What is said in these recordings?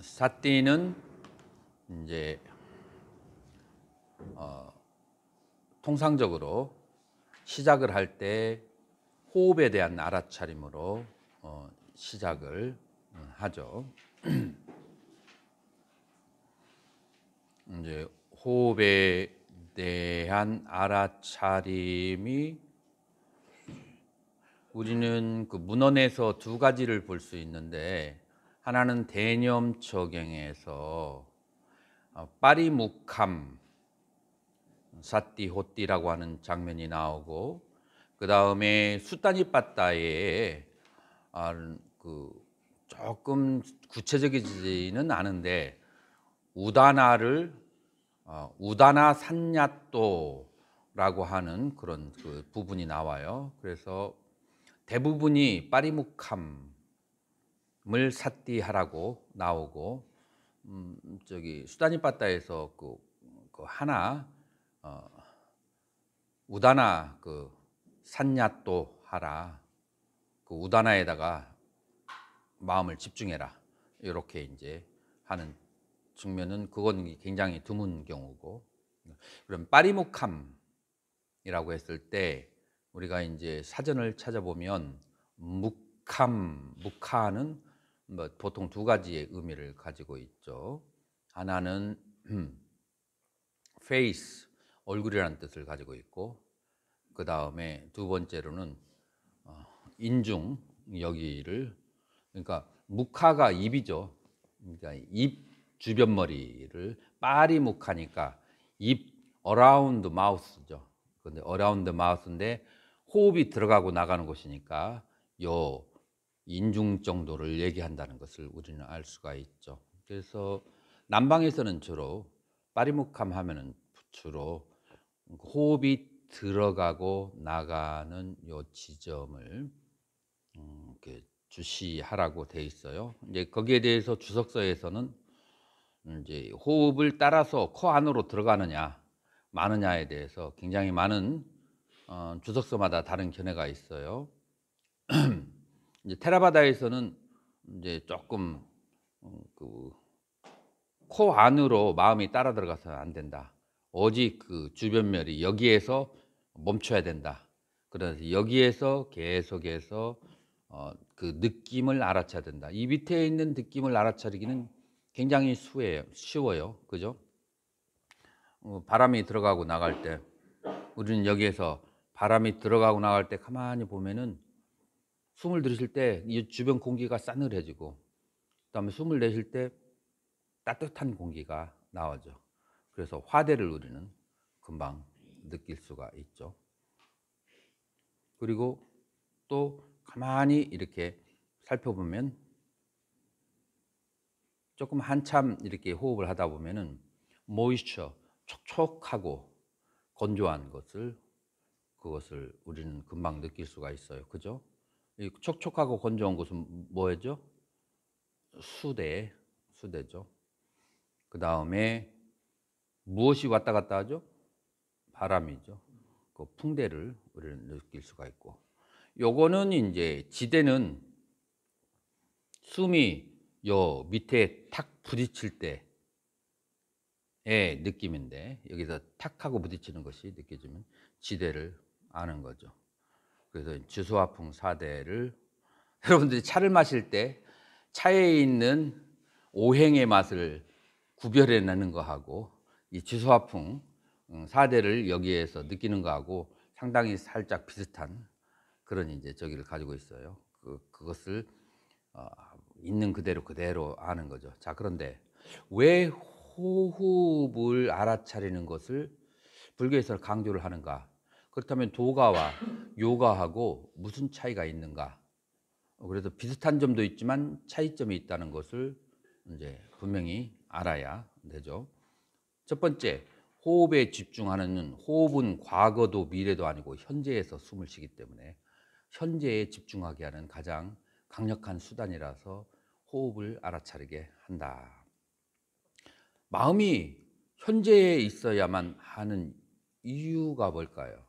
사띠는 이제 어, 통상적으로 시작을 할 때 호흡에 대한 알아차림으로 어, 시작을 어, 하죠. 이제 호흡에 대한 알아차림이 우리는 그 문헌에서 두 가지를 볼 수 있는데 하나는 대념 적경에서 어, 파리묵함 사띠호띠라고 하는 장면이 나오고 그 다음에 수단이 빠따에 아, 그 조금 구체적이지는 않은데 우다나를 어, 우다나 산야또라고 하는 그런 그 부분이 나와요. 그래서 대부분이 파리묵함을 사띠하라고 나오고 음, 저기 수단이 빠따에서 그, 그 하나 어, 우다나 그 산야또 하라 그 우다나에다가 마음을 집중해라 이렇게 이제 하는 측면은 그건 굉장히 드문 경우고 그럼 파리묵함이라고 했을 때 우리가 이제 사전을 찾아보면 묵함, 묵하는 뭐 보통 두 가지의 의미를 가지고 있죠. 하나는 face 얼굴이라는 뜻을 가지고 있고 그 다음에 두 번째로는 어, 인중 여기를 그러니까 묵하가 입이죠. 그러니까 입 주변 머리를 파리 묵하니까 입 around mouth죠. 근데 around mouth인데 호흡이 들어가고 나가는 것이니까 요 인중 정도를 얘기한다는 것을 우리는 알 수가 있죠. 그래서 남방에서는 주로 빠리묵함 하면은 주로 호흡이 들어가고 나가는 요 지점을 음, 주시하라고 돼 있어요. 이제 거기에 대해서 주석서에서는 이제 호흡을 따라서 코 안으로 들어가느냐 마느냐에 대해서 굉장히 많은 어, 주석서마다 다른 견해가 있어요. 이제 테라바다에서는 이제 조금 어, 그코 안으로 마음이 따라 들어가서는 안 된다. 오직 그 주변멸이 여기에서 멈춰야 된다. 그래서 여기에서 계속해서 어, 그 느낌을 알아차야 된다. 이 밑에 있는 느낌을 알아차리기는 굉장히 수예요, 쉬워요. 그죠? 어, 바람이 들어가고 나갈 때 우리는 여기에서 바람이 들어가고 나갈 때 가만히 보면은 숨을 들이실 때이 주변 공기가 싸늘해지고 그다음에 숨을 내쉴 때 따뜻한 공기가 나와죠. 그래서 화대를 우리는 금방 느낄 수가 있죠. 그리고 또 가만히 이렇게 살펴보면 조금 한참 이렇게 호흡을 하다 보면은 모이처 촉촉하고 건조한 것을 그것을 우리는 금방 느낄 수가 있어요. 그죠? 이 촉촉하고 건조한 것은 뭐죠 수대, 수대죠. 그 다음에 무엇이 왔다 갔다 하죠? 바람이죠. 그 풍대를 우리는 느낄 수가 있고. 요거는 이제 지대는 숨이 요 밑에 탁 부딪힐 때의 예, 느낌인데 여기서 탁 하고 부딪히는 것이 느껴지면 지대를 아는 거죠. 그래서 지수화풍 사대를 여러분들이 차를 마실 때 차에 있는 오행의 맛을 구별해내는 거하고 이 지수화풍 음, 사대를 여기에서 느끼는 거하고 상당히 살짝 비슷한 그런 이제 저기를 가지고 있어요. 그, 그것을 어, 있는 그대로 그대로 아는 거죠. 자, 그런데 왜 호흡을 알아차리는 것을 불교에서 강조를 하는가? 그렇다면 도가와 요가하고 무슨 차이가 있는가? 어, 그래서 비슷한 점도 있지만 차이점이 있다는 것을 이제 분명히 알아야 되죠. 첫 번째, 호흡에 집중하는 호흡은 과거도 미래도 아니고 현재에서 숨을 쉬기 때문에 현재에 집중하게 하는 가장 강력한 수단이라서 호흡을 알아차리게 한다. 마음이 현재에 있어야만 하는 이유가 뭘까요?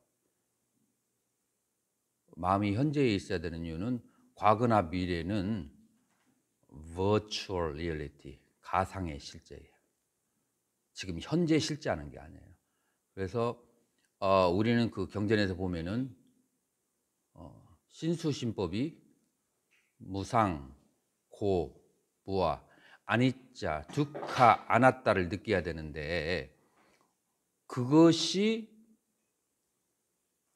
마음이 현재에 있어야 되는 이유는 과거나 미래는 virtual reality, 가상의 실제예요. 지금 현재 실제하는 게 아니에요. 그래서 어, 우리는 그 경전에서 보면은 어, 신수신법이 무상, 고, 무아, 아니자, 두카, 아나타를 느껴야 되는데 그것이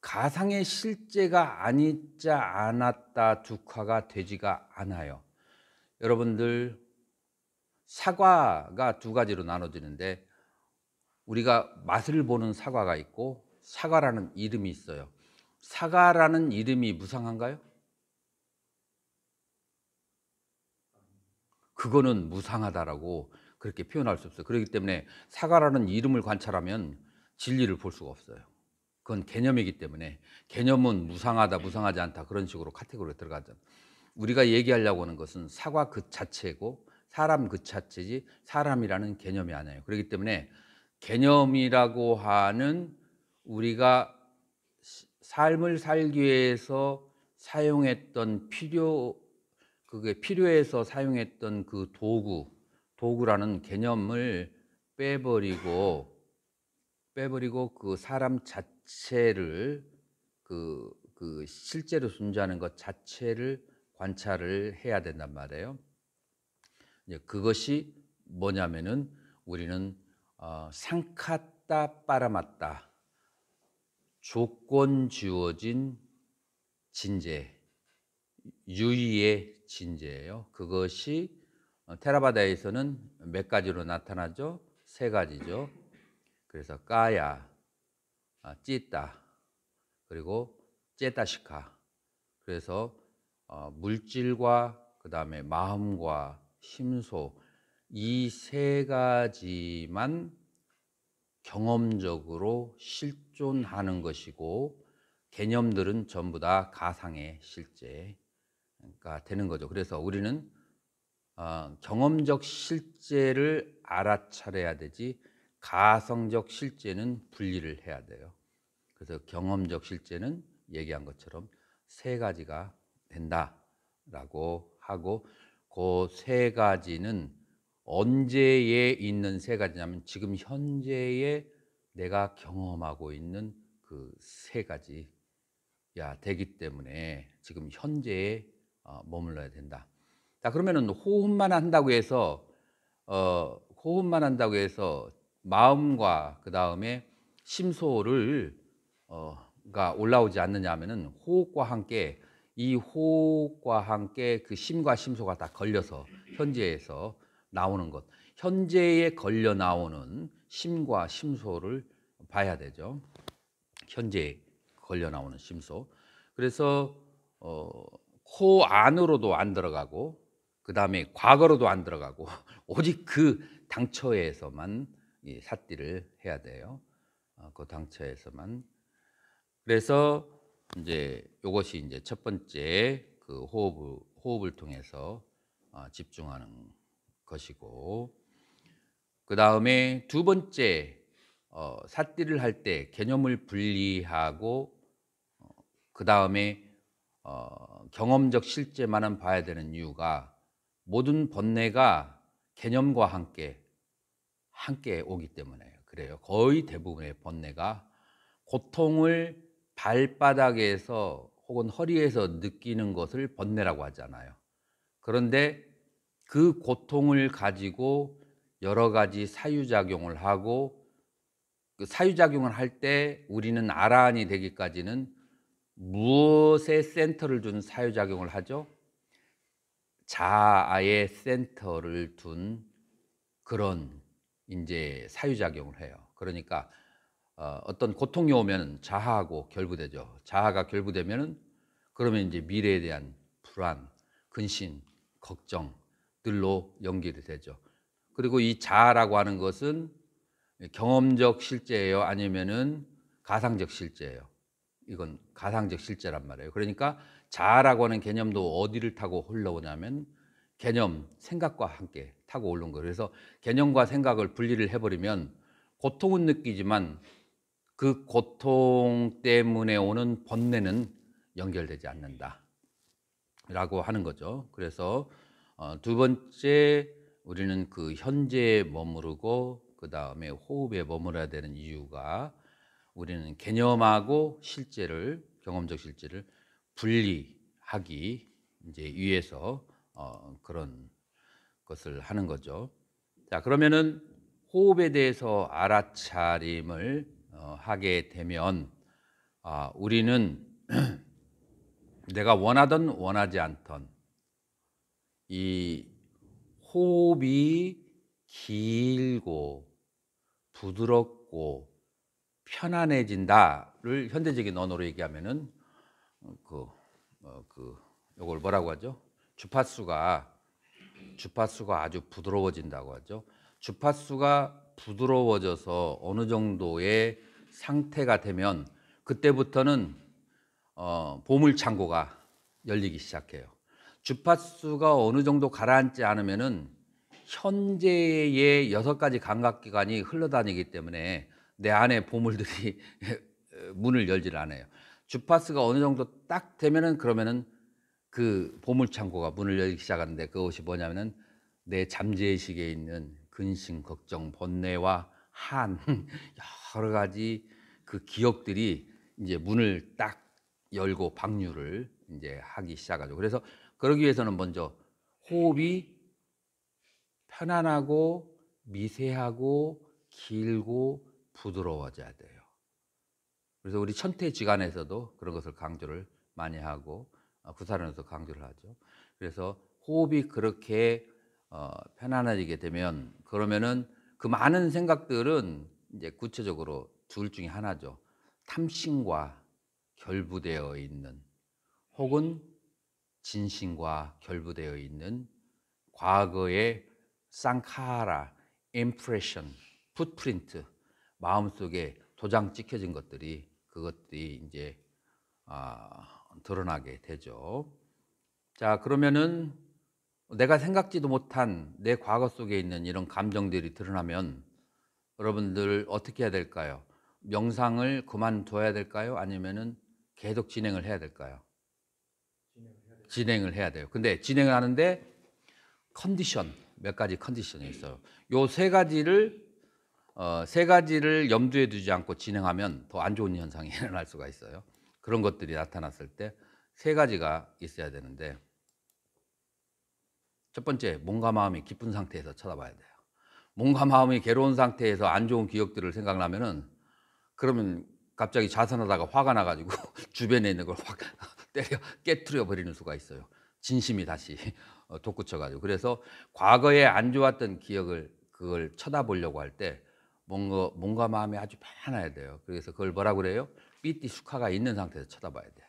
가상의 실제가 아니자 않았다 두화가 되지가 않아요. 여러분들 사과가 두 가지로 나눠지는데 우리가 맛을 보는 사과가 있고 사과라는 이름이 있어요. 사과라는 이름이 무상한가요? 그거는 무상하다라고 그렇게 표현할 수 없어요. 그렇기 때문에 사과라는 이름을 관찰하면 진리를 볼 수가 없어요. 그건 개념이기 때문에 개념은 무상하다, 무상하지 않다 그런 식으로 카테고리에 들어가죠. 우리가 얘기하려고 하는 것은 사과 그 자체고 사람 그 자체지 사람이라는 개념이 아니에요. 그렇기 때문에 개념이라고 하는 우리가 삶을 살기 위해서 사용했던 필요 그게 필요해서 사용했던 그 도구 도구라는 개념을 빼버리고 빼버리고 그 사람 자체 자체를 그, 그 실제로 존재하는 것 자체를 관찰을 해야 된단 말이에요. 이제 그것이 뭐냐면은 우리는 어, 상카타 빠라마타 조건 지워진 진재 유의의 진재예요. 그것이 어, 테라바다에서는 몇 가지로 나타나죠? 세 가지죠. 그래서 까야, 아, 찌따 그리고 째다시카 그래서 어, 물질과 그 다음에 마음과 심소 이 세 가지만 경험적으로 실존하는 것이고 개념들은 전부 다 가상의 실제가 그러니까 되는 거죠. 그래서 우리는 어, 경험적 실제를 알아차려야 되지 가성적 실제는 분리를 해야 돼요. 그래서 경험적 실제는 얘기한 것처럼 세 가지가 된다라고 하고 그 세 가지는 언제에 있는 세 가지냐면 지금 현재에 내가 경험하고 있는 그 세 가지야 되기 때문에 지금 현재에 어, 머물러야 된다. 자 그러면은 호흡만 한다고 해서 어, 호흡만 한다고 해서 마음과 그 다음에 심소를 어가 올라오지 않느냐 하면은 호흡과 함께 이 호흡과 함께 그 심과 심소가 다 걸려서 현재에서 나오는 것 현재에 걸려 나오는 심과 심소를 봐야 되죠 현재에 걸려 나오는 심소 그래서 어, 코 안으로도 안 들어가고 그 다음에 과거로도 안 들어가고 오직 그 당처에서만 이 삿띠를 해야 돼요 어, 그 당처에서만 그래서 이제 이것이 이제 첫 번째 그 호흡을, 호흡을 통해서 어, 집중하는 것이고 그 다음에 두 번째 어, 사띠를 할 때 개념을 분리하고 어, 그 다음에 어, 경험적 실제만은 봐야 되는 이유가 모든 번뇌가 개념과 함께 함께 오기 때문에 그래요. 거의 대부분의 번뇌가 고통을 발바닥에서 혹은 허리에서 느끼는 것을 번뇌라고 하잖아요. 그런데 그 고통을 가지고 여러 가지 사유작용을 하고 그 사유작용을 할 때 우리는 아라한이 되기까지는 무엇에 센터를 둔 사유작용을 하죠? 자아의 센터를 둔 그런 이제 사유작용을 해요. 그러니까 어, 어떤 고통이 오면 자하하고 결부되죠. 자하가 결부되면은 그러면 이제 미래에 대한 불안, 근심, 걱정 들로 연결이 되죠. 그리고 이 자아라고 하는 것은 경험적 실제예요, 아니면은 가상적 실제예요. 이건 가상적 실제란 말이에요. 그러니까 자아라고 하는 개념도 어디를 타고 흘러오냐면 개념, 생각과 함께 타고 오른 거예요. 그래서 개념과 생각을 분리를 해버리면 고통은 느끼지만 그 고통 때문에 오는 번뇌는 연결되지 않는다. 라고 하는 거죠. 그래서 어, 두 번째 우리는 그 현재에 머무르고 그 다음에 호흡에 머물어야 되는 이유가 우리는 개념하고 실제를 경험적 실제를 분리하기 이제 위해서 어, 그런 것을 하는 거죠. 자 그러면은 호흡에 대해서 알아차림을 어, 하게 되면 아, 우리는 내가 원하던 원하지 않던 이 호흡이 길고 부드럽고 편안해진다를 현대적인 언어로 얘기하면은 그, 어, 그 요걸 뭐라고 하죠? 주파수가 주파수가 아주 부드러워진다고 하죠. 주파수가 부드러워져서 어느 정도의 상태가 되면 그때부터는 어, 보물창고가 열리기 시작해요. 주파수가 어느 정도 가라앉지 않으면은 현재의 여섯 가지 감각기관이 흘러다니기 때문에 내 안에 보물들이 문을 열질 않아요. 주파수가 어느 정도 딱 되면은 그러면은 그 보물창고가 문을 열기 시작하는데 그것이 뭐냐면은 내 잠재의식에 있는 근심, 걱정, 번뇌와 한 여러 가지 그 기억들이 이제 문을 딱 열고 방류를 이제 하기 시작하죠. 그래서 그러기 위해서는 먼저 호흡이 편안하고 미세하고 길고 부드러워져야 돼요. 그래서 우리 천태지간에서도 그런 것을 강조를 많이 하고 구사론에서 어, 강조를 하죠. 그래서 호흡이 그렇게 어, 편안해지게 되면 그러면은 그 많은 생각들은 이제 구체적으로 둘 중에 하나죠. 탐심과 결부되어 있는 혹은 진심과 결부되어 있는 과거의 쌍카라, 임프레션, 풋프린트, 마음속에 도장 찍혀진 것들이 그것들이 이제 아, 드러나게 되죠. 자, 그러면은 내가 생각지도 못한 내 과거 속에 있는 이런 감정들이 드러나면 여러분들 어떻게 해야 될까요? 명상을 그만둬야 될까요? 아니면은 계속 진행을 해야 될까요? 진행을 해야 돼요. 근데 진행을 하는데 컨디션 몇 가지 컨디션이 있어요. 요 세 가지를 어, 세 가지를 염두에 두지 않고 진행하면 더 안 좋은 현상이 일어날 수가 있어요. 그런 것들이 나타났을 때 세 가지가 있어야 되는데 첫 번째, 몸과 마음이 기쁜 상태에서 쳐다봐야 돼요. 몸과 마음이 괴로운 상태에서 안 좋은 기억들을 생각나면은 그러면 갑자기 자선하다가 화가 나가지고 주변에 있는 걸 확 때려 깨트려 버리는 수가 있어요. 진심이 다시 어, 돋구쳐가지고 그래서 과거에 안 좋았던 기억을 그걸 쳐다보려고 할 때 뭔가 몸과 마음이 아주 편해야 돼요. 그래서 그걸 뭐라 그래요? 삐띠 수카가 있는 상태에서 쳐다봐야 돼.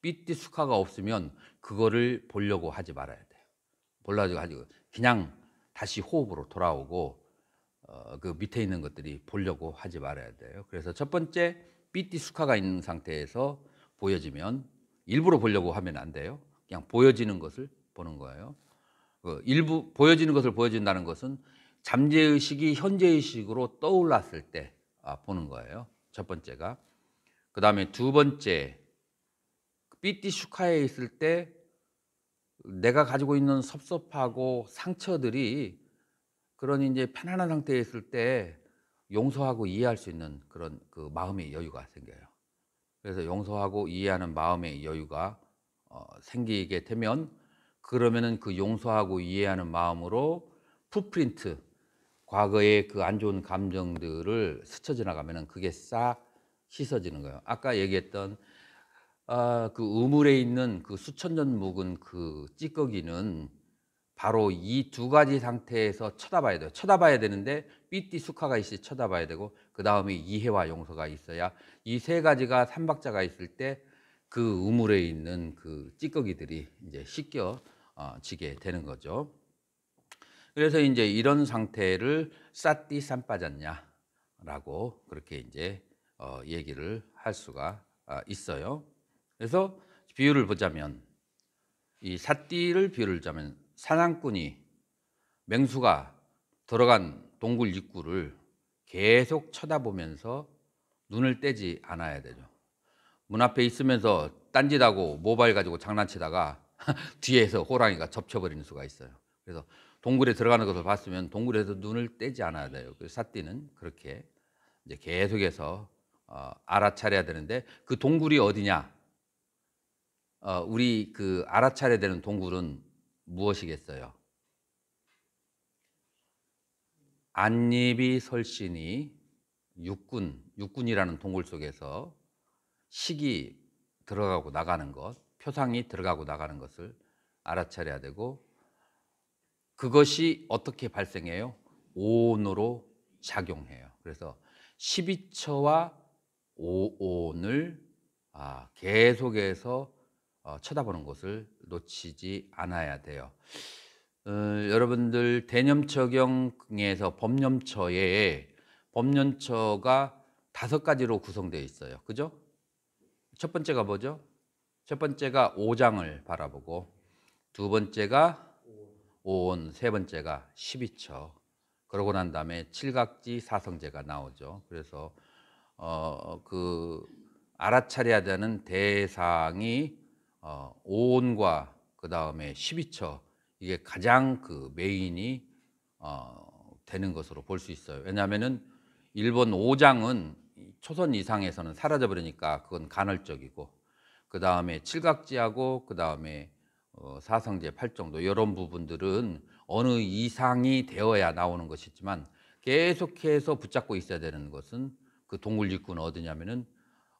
삐띠 수카가 없으면 그거를 보려고 하지 말아야 돼. 몰라가지고 그냥 다시 호흡으로 돌아오고 어, 그 밑에 있는 것들이 보려고 하지 말아야 돼요. 그래서 첫 번째 삐띠 수카가 있는 상태에서 보여지면 일부러 보려고 하면 안 돼요. 그냥 보여지는 것을 보는 거예요. 그 일부 보여지는 것을 보여준다는 것은 잠재의식이 현재의식으로 떠올랐을 때 아, 보는 거예요. 첫 번째가. 그 다음에 두 번째, 삐띠슈카에 있을 때 내가 가지고 있는 섭섭하고 상처들이 그런 이제 편안한 상태에 있을 때 용서하고 이해할 수 있는 그런 그 마음의 여유가 생겨요. 그래서 용서하고 이해하는 마음의 여유가 어, 생기게 되면 그러면은 그 용서하고 이해하는 마음으로 풋프린트 과거의 그 안 좋은 감정들을 스쳐 지나가면은 그게 싹 씻어지는 거예요. 아까 얘기했던 아, 그 우물에 있는 그 수천 년 묵은 그 찌꺼기는 바로 이 두 가지 상태에서 쳐다봐야 돼요. 쳐다봐야 되는데 삐띠 수카가 있이 쳐다봐야 되고 그 다음에 이해와 용서가 있어야 이 세 가지가 삼박자가 있을 때 그 우물에 있는 그 찌꺼기들이 이제 씻겨지게 어, 되는 거죠. 그래서 이제 이런 상태를 싸띠 삼빠졌냐라고 그렇게 이제 어, 얘기를 할 수가 아, 있어요. 그래서 비유를 보자면 이 삿띠를 비유를 자면 사냥꾼이 맹수가 들어간 동굴 입구를 계속 쳐다보면서 눈을 떼지 않아야 되죠. 문 앞에 있으면서 딴짓하고 모발 가지고 장난치다가 뒤에서 호랑이가 접쳐버리는 수가 있어요. 그래서 동굴에 들어가는 것을 봤으면 동굴에서 눈을 떼지 않아야 돼요. 그래서 사띠는 그렇게 이제 계속해서 어, 알아차려야 되는데 그 동굴이 어디냐? 어, 우리 그 알아차려야 되는 동굴은 무엇이겠어요? 안립이 설신이 육군, 육군이라는 동굴 속에서 식이 들어가고 나가는 것, 표상이 들어가고 나가는 것을 알아차려야 되고 그것이 어떻게 발생해요? 오온으로 작용해요. 그래서 12처와 오온을 아, 계속해서 어, 쳐다보는 것을 놓치지 않아야 돼요. 어, 여러분들 대념 처경에서 법념처에 법념처가 다섯 가지로 구성되어 있어요. 그죠? 첫 번째가 뭐죠? 첫 번째가 오장을 바라보고 두 번째가 오온, 세 번째가 십이처. 그러고 난 다음에 칠각지 사성제가 나오죠. 그래서 어, 그 알아차려야 되는 대상이 어, 5온과 그 다음에 12처 이게 가장 그 메인이 어, 되는 것으로 볼 수 있어요. 왜냐하면은 일본 5장은 초선 이상에서는 사라져 버리니까 그건 간헐적이고 그 다음에 칠각지하고 그 다음에 어, 사성제 8정도 이런 부분들은 어느 이상이 되어야 나오는 것이지만 계속해서 붙잡고 있어야 되는 것은 그 동굴 직군은 어디냐면은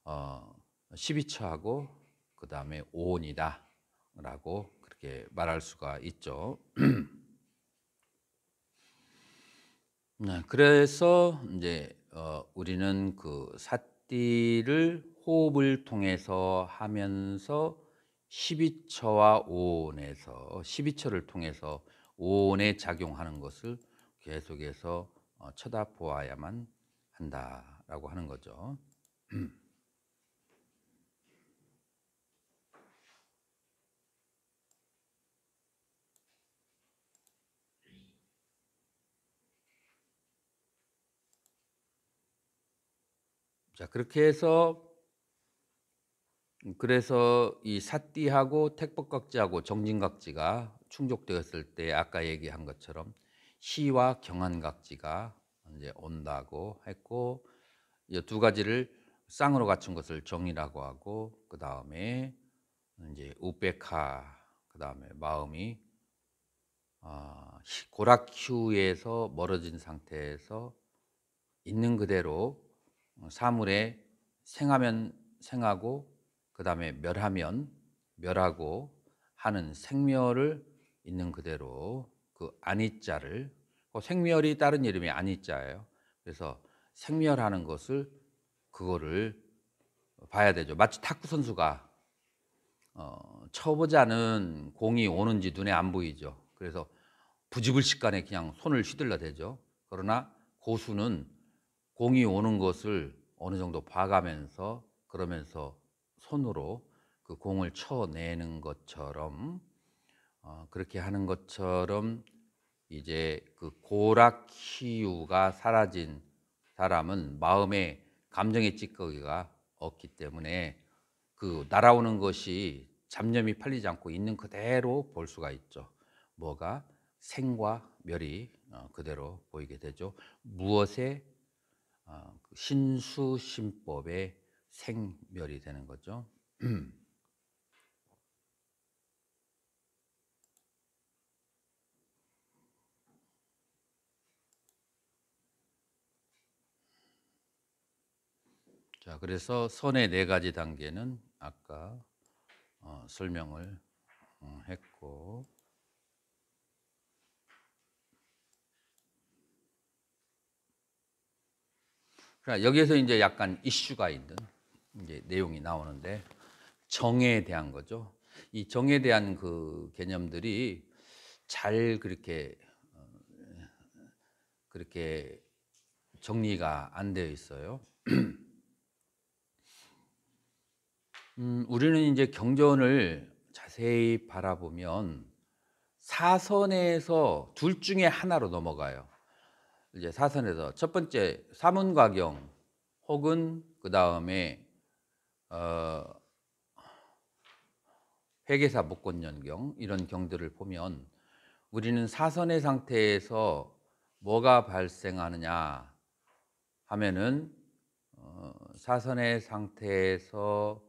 어, 12처하고 그 다음에 오온이다라고 그렇게 말할 수가 있죠. 네, 그래서 이제 어, 우리는 그 사띠를 호흡을 통해서 하면서 12처와 오온에서 12처를 통해서 오온에 작용하는 것을 계속해서 어, 쳐다보아야만 한다라고 하는 거죠. 자, 그렇게 해서 음, 그래서 이사띠하고 택복각지하고 정진각지가 충족되었을 때 아까 얘기한 것처럼 시와 경한각지가 이제 온다고 했고 이 두 가지를 쌍으로 갖춘 것을 정이라고 하고 그 다음에 이제 우백하 그 다음에 마음이 어, 고락휴에서 멀어진 상태에서 있는 그대로 어, 사물에 생하면 생하고 그 다음에 멸하면 멸하고 하는 생멸을 있는 그대로 그 안이자를 그 생멸이 다른 이름이 안이자예요. 그래서 생멸하는 것을 그거를 봐야 되죠. 마치 탁구 선수가 어, 쳐보자는 공이 오는지 눈에 안 보이죠. 그래서 부지불식간에 그냥 손을 휘둘러 대죠. 그러나 고수는 공이 오는 것을 어느 정도 봐가면서 그러면서 손으로 그 공을 쳐내는 것처럼 어, 그렇게 하는 것처럼 이제 그 고락희유가 사라진 사람은 마음에 감정의 찌꺼기가 없기 때문에 그 날아오는 것이 잡념이 팔리지 않고 있는 그대로 볼 수가 있죠. 뭐가 생과 멸이 어, 그대로 보이게 되죠. 무엇에 아, 그 신수신법의 생멸이 되는 거죠. 자, 그래서 선의 네 가지 단계는 아까 어, 설명을 음, 했고 그러니까 여기에서 이제 약간 이슈가 있는 이제 내용이 나오는데 정에 대한 거죠. 이 정에 대한 그 개념들이 잘 그렇게 어, 그렇게 정리가 안 되어 있어요. 음, 우리는 이제 경전을 자세히 바라보면 사선에서 둘 중에 하나로 넘어가요. 이제 사선에서 첫 번째 사문과경 혹은 그 다음에 어, 회계사 복권연경 이런 경들을 보면 우리는 사선의 상태에서 뭐가 발생하느냐 하면은 어, 사선의 상태에서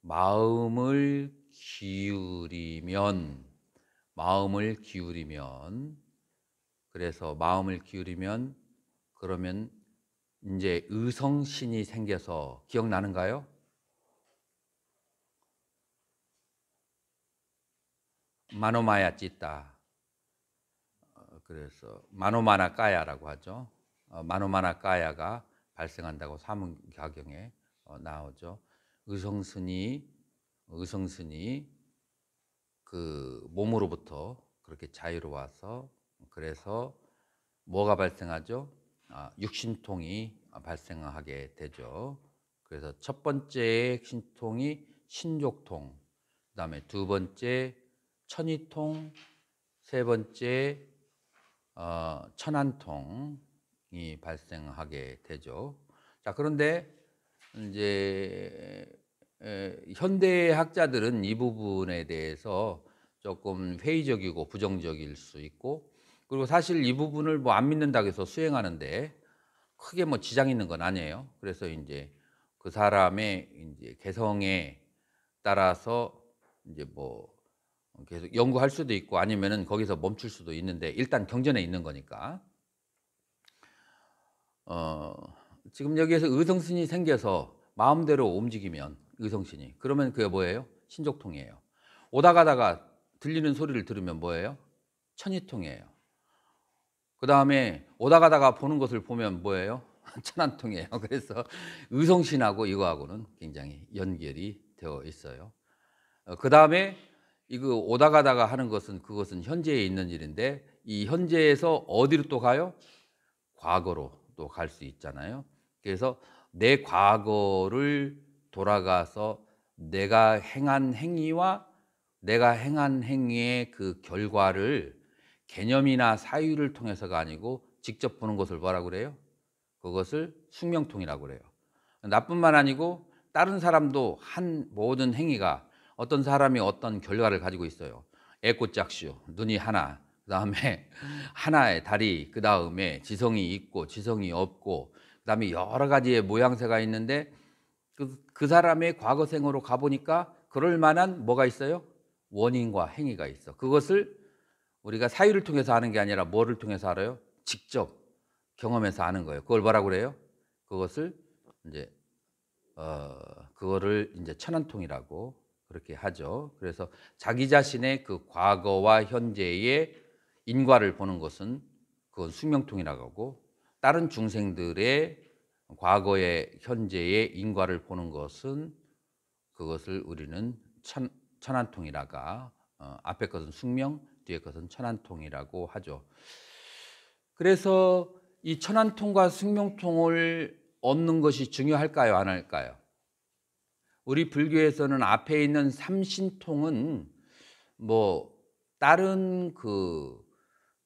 마음을 기울이면 마음을 기울이면 그래서 마음을 기울이면 그러면 이제 의성신이 생겨서 기억나는가요? 마노마야 찌다. 어, 그래서 마노마나 까야라고 하죠. 어, 마노마나 까야가 발생한다고 사문가경에 어, 나오죠. 의성신이 의성신이 그 몸으로부터 그렇게 자유로워서 그래서 뭐가 발생하죠? 아, 육신통이 발생하게 되죠. 그래서 첫 번째 신통이 신족통, 그 다음에 두 번째 천이통, 세 번째 어, 천안통이 발생하게 되죠. 자, 그런데 이제 현대 학자들은 이 부분에 대해서 조금 회의적이고 부정적일 수 있고 그리고 사실 이 부분을 뭐 안 믿는다고 해서 수행하는데 크게 뭐 지장 있는 건 아니에요. 그래서 이제 그 사람의 이제 개성에 따라서 이제 뭐 계속 연구할 수도 있고 아니면은 거기서 멈출 수도 있는데 일단 경전에 있는 거니까 어 지금 여기에서 의성신이 생겨서 마음대로 움직이면 의성신이 그러면 그게 뭐예요? 신족통이에요. 오다 가다가 들리는 소리를 들으면 뭐예요? 천이통이에요. 그 다음에 오다 가다가 보는 것을 보면 뭐예요? 천안통이에요. 그래서 의성신하고 이거하고는 굉장히 연결이 되어 있어요. 어, 그 다음에 이거 오다 가다가 하는 것은 그것은 현재에 있는 일인데 이 현재에서 어디로 또 가요? 과거로 또 갈 수 있잖아요. 그래서 내 과거를 돌아가서 내가 행한 행위와 내가 행한 행위의 그 결과를 개념이나 사유를 통해서가 아니고 직접 보는 것을 뭐라고 그래요? 그것을 숙명통이라고 그래요. 나뿐만 아니고 다른 사람도 한 모든 행위가 어떤 사람이 어떤 결과를 가지고 있어요. 애꽃짝슈, 눈이 하나, 그 다음에 하나의 다리, 그 다음에 지성이 있고 지성이 없고, 그 다음에 여러 가지의 모양새가 있는데 그, 그 사람의 과거생으로 가보니까 그럴 만한 뭐가 있어요? 원인과 행위가 있어. 그것을 우리가 사유를 통해서 아는 게 아니라 뭐를 통해서 알아요? 직접 경험해서 아는 거예요. 그걸 뭐라고 그래요? 그것을 이제 어 그거를 이제 천안통이라고 그렇게 하죠. 그래서 자기 자신의 그 과거와 현재의 인과를 보는 것은 그건 숙명통이라고 하고 다른 중생들의 과거의 현재의 인과를 보는 것은 그것을 우리는 천, 천안통이라가 어, 앞에 것은 숙명, 뒤에 것은 천안통이라고 하죠. 그래서 이 천안통과 승명통을 얻는 것이 중요할까요? 안 할까요? 우리 불교에서는 앞에 있는 삼신통은 뭐 다른 그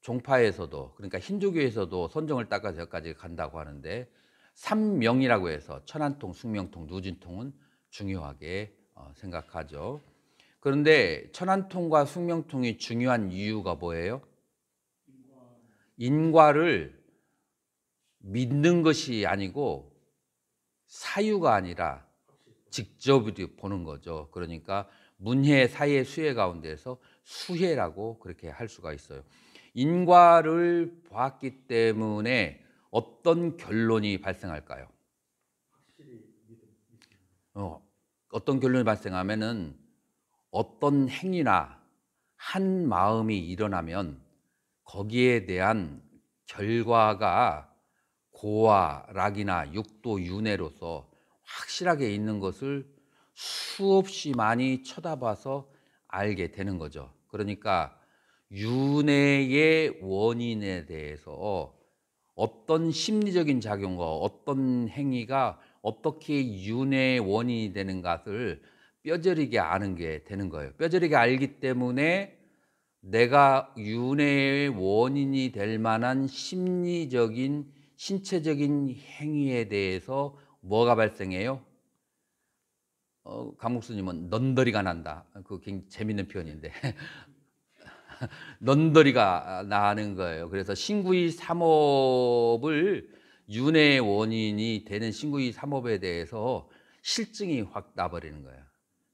종파에서도 그러니까 힌두교에서도 선정을 닦아서 여기까지 간다고 하는데 삼명이라고 해서 천안통, 숙명통, 누진통은 중요하게 어, 생각하죠. 그런데 천안통과 숙명통이 중요한 이유가 뭐예요? 인과를 믿는 것이 아니고 사유가 아니라 직접 보는 거죠. 그러니까 문해 사의 수혜 가운데서 수혜라고 그렇게 할 수가 있어요. 인과를 봤기 때문에 어떤 결론이 발생할까요? 어, 어떤 결론이 발생하면은 어떤 행위나 한 마음이 일어나면 거기에 대한 결과가 고와 락이나 육도 윤회로서 확실하게 있는 것을 수없이 많이 쳐다봐서 알게 되는 거죠. 그러니까 윤회의 원인에 대해서 어떤 심리적인 작용과 어떤 행위가 어떻게 윤회의 원인이 되는 것을 뼈저리게 아는 게 되는 거예요. 뼈저리게 알기 때문에 내가 윤회의 원인이 될 만한 심리적인 신체적인 행위에 대해서 뭐가 발생해요? 어, 감옥수님은 넌더리가 난다. 그 굉장히 재밌는 표현인데. 넌더리가 나는 거예요. 그래서 신구이 삼업을 윤회의 원인이 되는 신구이 삼업에 대해서 실증이 확 나버리는 거예요.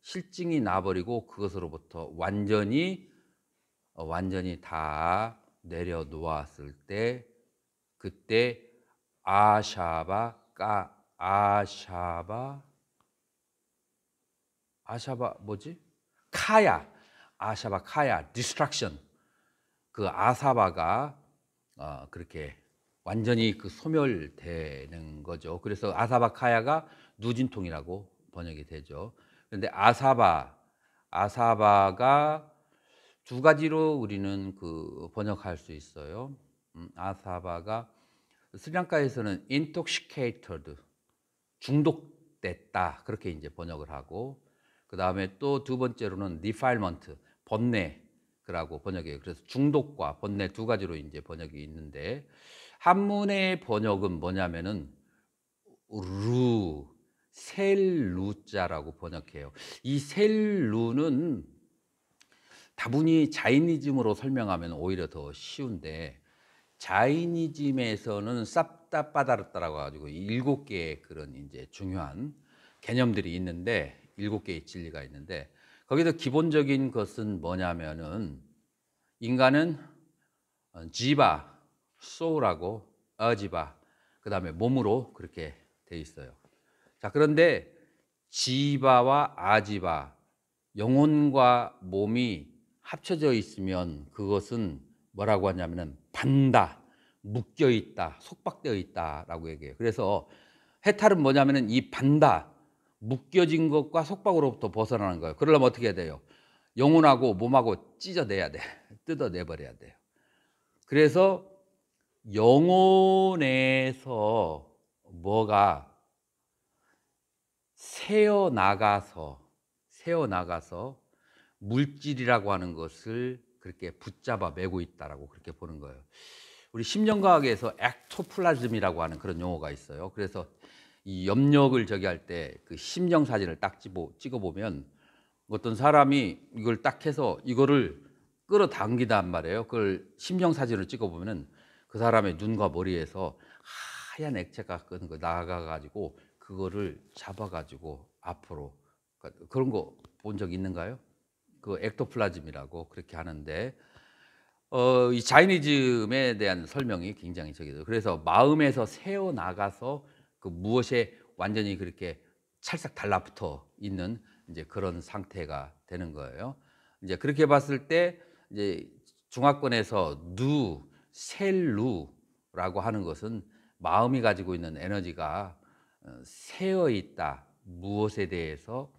실증이 나버리고 그것으로부터 완전히 어, 완전히 다 내려놓았을 때 그때 아샤바 까 아샤바 아샤바 뭐지? 카야 아샤바 카야 디스트랙션 그 아사바가 어, 그렇게 완전히 그 소멸되는 거죠. 그래서 아사바 카야가 누진통이라고 번역이 되죠. 그런데 아사바, 아사바가 두 가지로 우리는 그 번역할 수 있어요. 음, 아사바가 스리랑카에서는 intoxicated, 중독됐다 그렇게 이제 번역을 하고 그 다음에 또 두 번째로는 defilement, 번뇌 라고 번역해요. 그래서 중독과 번뇌 두 가지로 이제 번역이 있는데 한문의 번역은 뭐냐면은 루 셀루자라고 번역해요. 이 셀루는 다분히 자이니즘으로 설명하면 오히려 더 쉬운데 자이니즘에서는 쌉다빠다르다라고 가지고 일곱 개의 그런 이제 중요한 개념들이 있는데 일곱 개의 진리가 있는데 거기서 기본적인 것은 뭐냐면은 인간은 지바 소라고 어지바 그다음에 몸으로 그렇게 돼 있어요. 자, 그런데 지바와 아지바, 영혼과 몸이 합쳐져 있으면 그것은 뭐라고 하냐면은 반다, 묶여 있다, 속박되어 있다라고 얘기해요. 그래서 해탈은 뭐냐면은 이 반다, 묶여진 것과 속박으로부터 벗어나는 거예요. 그러려면 어떻게 해야 돼요? 영혼하고 몸하고 찢어내야 돼. 뜯어내버려야 돼요. 그래서 영혼에서 뭐가 세어 나가서 새어 나가서 물질이라고 하는 것을 그렇게 붙잡아 매고 있다라고 그렇게 보는 거예요. 우리 심령과학에서 액토플라즘이라고 하는 그런 용어가 있어요. 그래서 이 염력을 저기 할 때 그 심령 사진을 딱 찍어 보면 어떤 사람이 이걸 딱 해서 이거를 끌어당기단 말이에요. 그걸 심령 사진을 찍어 보면은 그 사람의 눈과 머리에서 하얀 액체가 끄는 거 나가 가지고 그거를 잡아가지고 앞으로 그, 그런 거 본 적 있는가요? 그 액토플라즘이라고 그렇게 하는데 어, 이 자이니즘에 대한 설명이 굉장히 저기죠. 그래서 마음에서 새어 나가서 그 무엇에 완전히 그렇게 찰싹 달라붙어 있는 이제 그런 상태가 되는 거예요. 이제 그렇게 봤을 때 이제 중화권에서 누 셀루라고 하는 것은 마음이 가지고 있는 에너지가 어, 세어 있다. 무엇에 대해서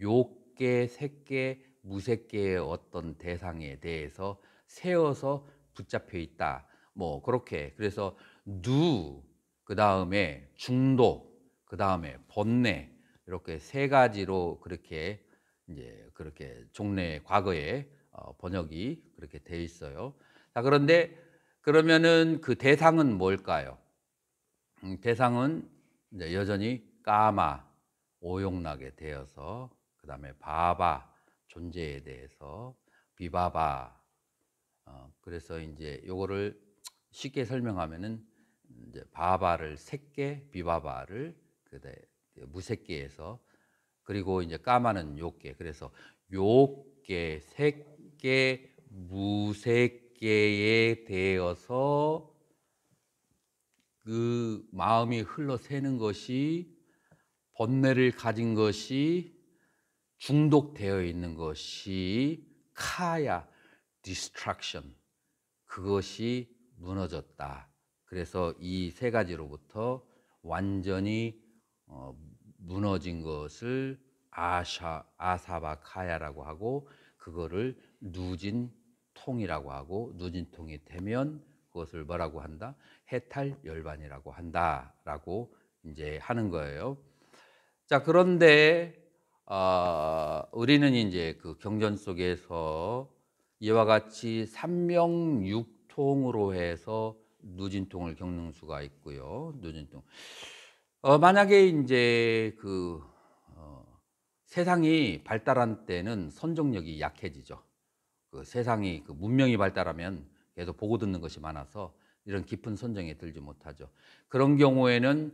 욕계, 색계, 무색계의 어떤 대상에 대해서 세어서 붙잡혀 있다. 뭐 그렇게 그래서 누, 그 다음에 중독, 그 다음에 번뇌 이렇게 세 가지로 그렇게 이제 그렇게 종래 과거에 어, 번역이 그렇게 돼 있어요. 자 그런데 그러면은 그 대상은 뭘까요? 음, 대상은 이제 여전히 까마 오용나게 되어서 그 다음에 바바 존재에 대해서 비바바 어, 그래서 이제 요거를 쉽게 설명하면은 이제 바바를 새끼 비바바를 그대 무색계에서 그리고 이제 까마는 요계 그래서 요계 새끼 무색계에 대해서 그 마음이 흘러 새는 것이 번뇌를 가진 것이 중독되어 있는 것이 카야 디스트랙션 그것이 무너졌다. 그래서 이 세 가지로부터 완전히 어, 무너진 것을 아샤 아사바 카야라고 하고 그거를 누진 통이라고 하고 누진 통이 되면 그것을 뭐라고 한다? 해탈 열반이라고 한다라고 이제 하는 거예요. 자 그런데 어, 우리는 이제 그 경전 속에서 이와 같이 삼명육통으로 해서 누진통을 겪는 수가 있고요. 누진통. 어, 만약에 이제 그 어, 세상이 발달한 때는 선정력이 약해지죠. 그 세상이 그 문명이 발달하면 계속 보고 듣는 것이 많아서 이런 깊은 선정에 들지 못하죠. 그런 경우에는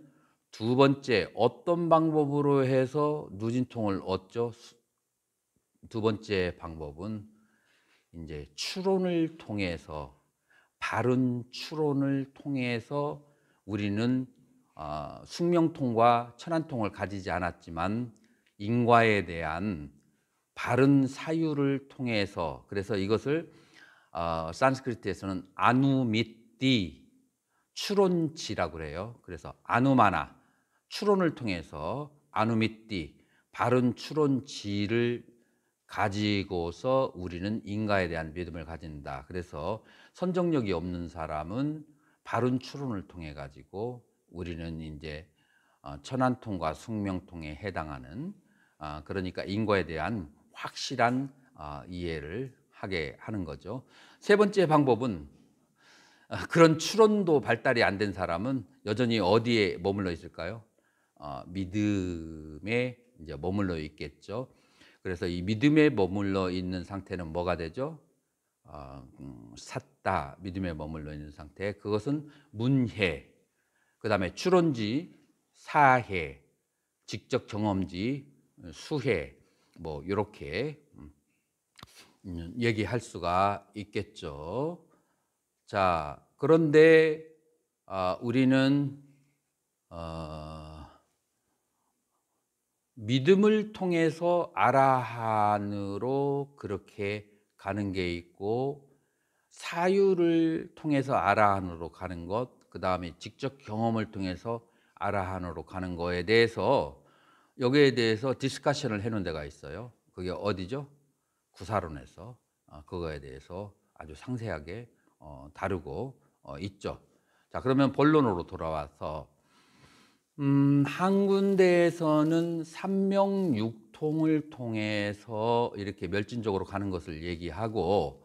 두 번째 어떤 방법으로 해서 누진통을 얻죠? 두 번째 방법은 이제 추론을 통해서 바른 추론을 통해서 우리는 어, 숙명통과 천안통을 가지지 않았지만 인과에 대한 바른 사유를 통해서 그래서 이것을 어, 산스크리트에서는 아누 및 D 추론지라고 그래요. 그래서 아누마나 추론을 통해서 아누미띠 바른 추론지를 가지고서 우리는 인가에 대한 믿음을 가진다. 그래서 선정력이 없는 사람은 바른 추론을 통해 가지고 우리는 이제 어, 천안통과 숙명통에 해당하는 어, 그러니까 인과에 대한 확실한 어, 이해를 하게 하는 거죠. 세 번째 방법은 아, 그런 추론도 발달이 안 된 사람은 여전히 어디에 머물러 있을까요? 어, 믿음에 이제 머물러 있겠죠. 그래서 이 믿음에 머물러 있는 상태는 뭐가 되죠? 어, 음, 샀다 믿음에 머물러 있는 상태 그것은 문해 그 다음에 추론지 사해 직접 경험지 수해 뭐 이렇게 음, 얘기할 수가 있겠죠. 자, 그런데 아, 우리는 어, 믿음을 통해서 아라한으로 그렇게 가는 게 있고 사유를 통해서 아라한으로 가는 것, 그 다음에 직접 경험을 통해서 아라한으로 가는 거에 대해서 여기에 대해서 디스카션을 해놓은 데가 있어요. 그게 어디죠? 구사론에서 아, 그거에 대해서 아주 상세하게 어, 다루고 어, 있죠. 자, 그러면 본론으로 돌아와서 음, 한 군데에서는 삼명육통을 통해서 이렇게 멸진적으로 가는 것을 얘기하고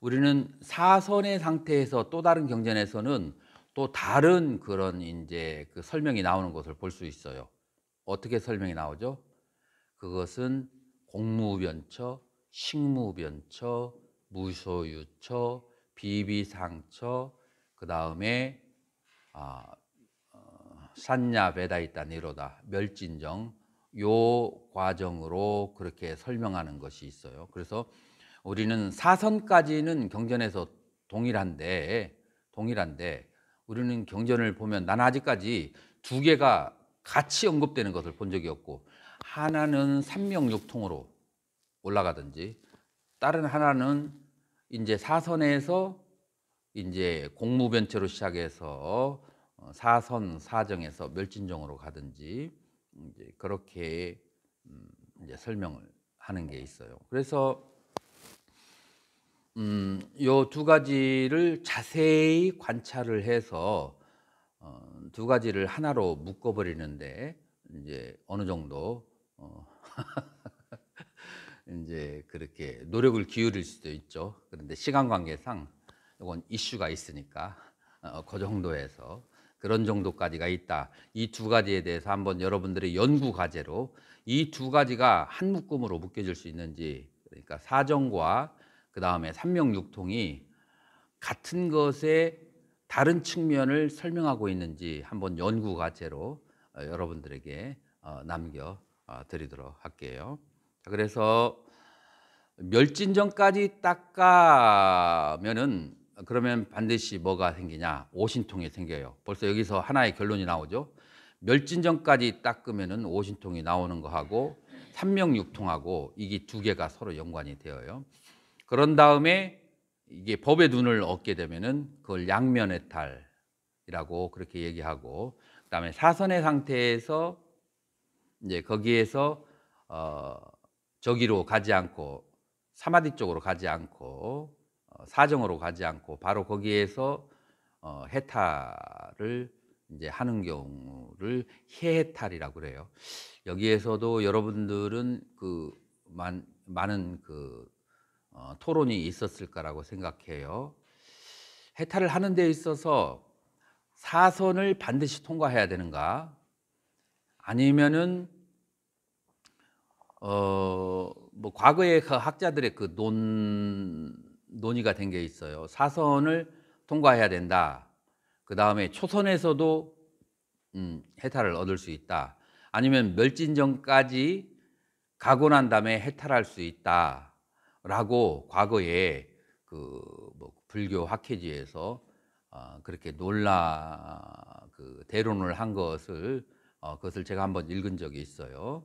우리는 사선의 상태에서 또 다른 경전에서는 또 다른 그런 이제 그 설명이 나오는 것을 볼 수 있어요. 어떻게 설명이 나오죠? 그것은 공무변처, 식무변처, 무소유처, 비비상처, 그 다음에 아, 어, 산야 베다이다니로다 멸진정 요 과정으로 그렇게 설명하는 것이 있어요. 그래서 우리는 사선까지는 경전에서 동일한데 동일한데 우리는 경전을 보면 난 아직까지 두 개가 같이 언급되는 것을 본 적이 없고 하나는 삼명육통으로 올라가든지 다른 하나는 이제 사선에서 이제 공무변체로 시작해서 어, 사선 사정에서 멸진정으로 가든지 이제 그렇게 음, 이제 설명을 하는 게 있어요. 그래서 음, 요 두 가지를 자세히 관찰을 해서 어, 두 가지를 하나로 묶어버리는데 이제 어느 정도 어, 이제 그렇게 노력을 기울일 수도 있죠. 그런데 시간 관계상 이건 이슈가 있으니까 어, 그 정도에서 그런 정도까지가 있다. 이 두 가지에 대해서 한번 여러분들의 연구 과제로 이 두 가지가 한 묶음으로 묶여질 수 있는지 그러니까 사정과 그 다음에 삼명육통이 같은 것의 다른 측면을 설명하고 있는지 한번 연구 과제로 어, 여러분들에게 어, 남겨 어, 드리도록 할게요. 그래서 멸진전까지 닦아면은 그러면 반드시 뭐가 생기냐? 오신통이 생겨요. 벌써 여기서 하나의 결론이 나오죠. 멸진전까지 닦으면은 오신통이 나오는 거하고 삼명육통하고 이게 두 개가 서로 연관이 되어요. 그런 다음에 이게 법의 눈을 얻게 되면은 그걸 양면의 탈이라고 그렇게 얘기하고 그다음에 사선의 상태에서 이제 거기에서 어 저기로 가지 않고 사마디 쪽으로 가지 않고 어, 사정으로 가지 않고 바로 거기에서 어, 해탈을 이제 하는 경우를 해탈이라고 그래요. 여기에서도 여러분들은 그 만, 많은 그 어, 토론이 있었을까라고 생각해요. 해탈을 하는 데 있어서 사선을 반드시 통과해야 되는가? 아니면은 어뭐 과거의 그 학자들의 그 논 논의가 된 게 있어요. 사선을 통과해야 된다. 그 다음에 초선에서도 음, 해탈을 얻을 수 있다. 아니면 멸진전까지 가고 난 다음에 해탈할 수 있다라고 과거에 그뭐 불교 학회지에서 어, 그렇게 논라 그 대론을 한 것을 어, 그것을 제가 한번 읽은 적이 있어요.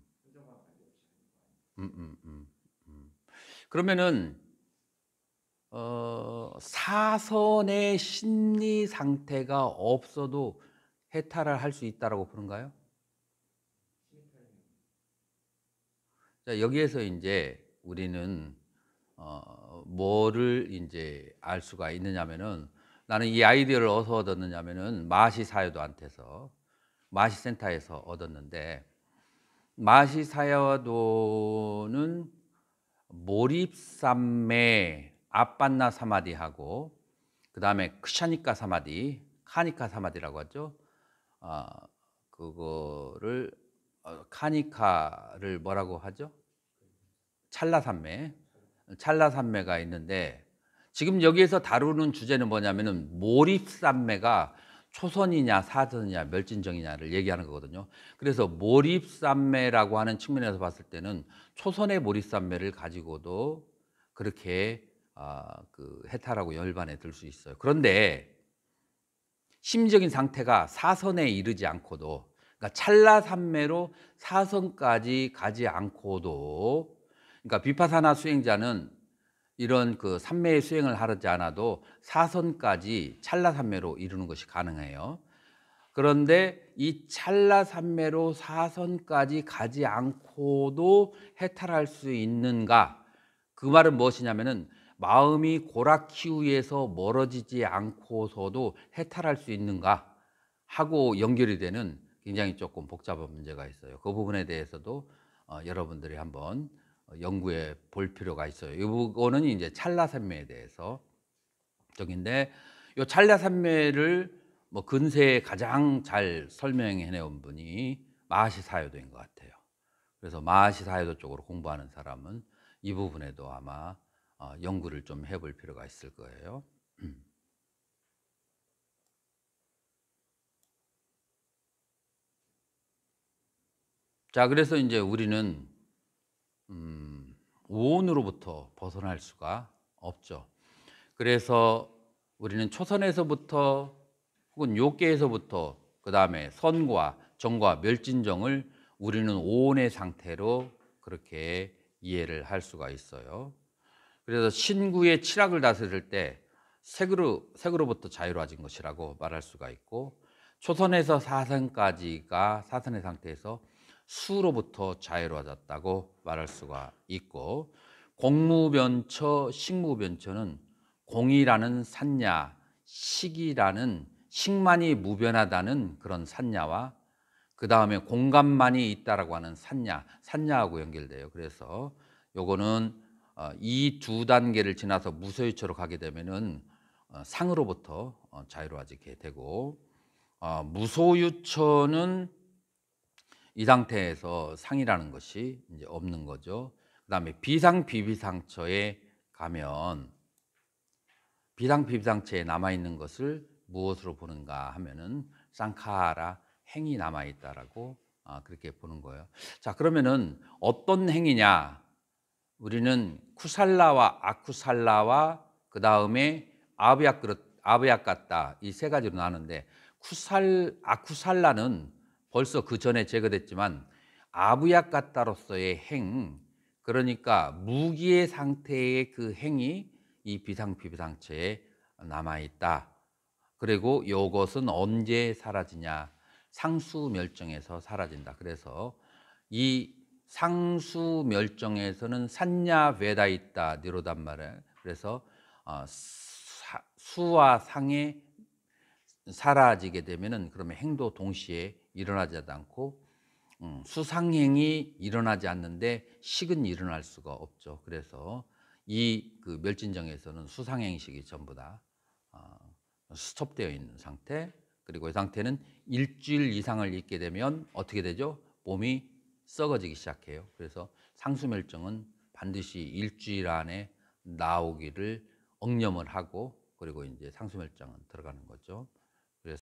음, 음, 음, 음, 그러면은 어, 사선의 심리 상태가 없어도 해탈을 할 수 있다라고 보는가요? 자, 여기에서 이제 우리는 어, 뭐를 이제 알 수가 있느냐면은 나는 이 아이디어를 어디서 얻었느냐면은 마시 사유도한테서 마시 센터에서 얻었는데 마시사야와도는 모립삼매 아빤나 사마디하고 그 다음에 크샤니카 사마디, 카니카 사마디라고 하죠. 어, 그거를 어, 카니카를 뭐라고 하죠? 찰라산매, 찰라산매가 있는데 지금 여기에서 다루는 주제는 뭐냐면은 모립산매가 초선이냐 사선이냐 멸진정이냐를 얘기하는 거거든요. 그래서 몰입산매라고 하는 측면에서 봤을 때는 초선의 몰입산매를 가지고도 그렇게 어, 그 해탈하고 열반에 들 수 있어요. 그런데 심적인 상태가 사선에 이르지 않고도 그러니까 찰나산매로 사선까지 가지 않고도 그러니까 비파사나 수행자는 이런 그 삼매의 수행을 하지 않아도 사선까지 찰나 삼매로 이루는 것이 가능해요. 그런데 이 찰나 삼매로 사선까지 가지 않고도 해탈할 수 있는가? 그 말은 무엇이냐면은 마음이 고라키우에서 멀어지지 않고서도 해탈할 수 있는가 하고 연결이 되는 굉장히 조금 복잡한 문제가 있어요. 그 부분에 대해서도 어, 여러분들이 한번 어, 연구해 볼 필요가 있어요. 이거는 이제 찰나산매에 대해서 적인데 이 찰나산매를 뭐 근세에 가장 잘 설명해내온 분이 마하시 사요도인 것 같아요. 그래서 마하시 사요도 쪽으로 공부하는 사람은 이 부분에도 아마 어, 연구를 좀 해볼 필요가 있을 거예요. 음. 자, 그래서 이제 우리는 오온으로부터 벗어날 수가 없죠. 그래서 우리는 초선에서부터 혹은 요괴에서부터 그 다음에 선과 정과 멸진정을 우리는 오온의 상태로 그렇게 이해를 할 수가 있어요. 그래서 신구의 칠악을 다스릴 때 색으로, 색으로부터 자유로워진 것이라고 말할 수가 있고 초선에서 사선까지가 사선의 상태에서 수로부터 자유로워졌다고 말할 수가 있고 공무변처, 식무변처는 공이라는 산냐 식이라는 식만이 무변하다는 그런 산냐와그 다음에 공간만이 있다라고 하는 산냐 산야하고 연결돼요. 그래서 요거는 어, 이두 단계를 지나서 무소유처로 가게 되면은 어, 상으로부터 어, 자유로워지게 되고 무소유처는 이 상태에서 상이라는 것이 이제 없는 거죠. 그다음에 비상 비비상처에 가면 비상 비비상처에 남아 있는 것을 무엇으로 보는가 하면은 쌍카라 행이 남아 있다라고 아, 그렇게 보는 거예요. 자 그러면은 어떤 행이냐? 우리는 쿠살라와 아쿠살라와 그 다음에 아비약 그릇 아비약 같다 이 세 가지로 나는데 쿠살 아쿠살라는 벌써 그 전에 제거됐지만 아부약가따로서의 행, 그러니까 무기의 상태의 그 행이 이비상피부상체에 남아있다. 그리고 이것은 언제 사라지냐? 상수 멸종에서 사라진다. 그래서 이 상수 멸종에서는 산냐 외다 있다 니로단 말에 그래서 어, 사, 수와 상에 사라지게 되면은 그러면 행도 동시에 일어나지 않고 음, 수상행이 일어나지 않는데 식은 일어날 수가 없죠. 그래서 이그 멸진정에서는 수상행식이 전부 다 어, 수되어 있는 상태 그리고 이 상태는 일주일 이상을 잊게 되면 어떻게 되죠? 몸이 썩어지기 시작해요. 그래서 상수멸증은 반드시 일주일 안에 나오기를 억념을 하고 그리고 이제 상수멸증은 들어가는 거죠.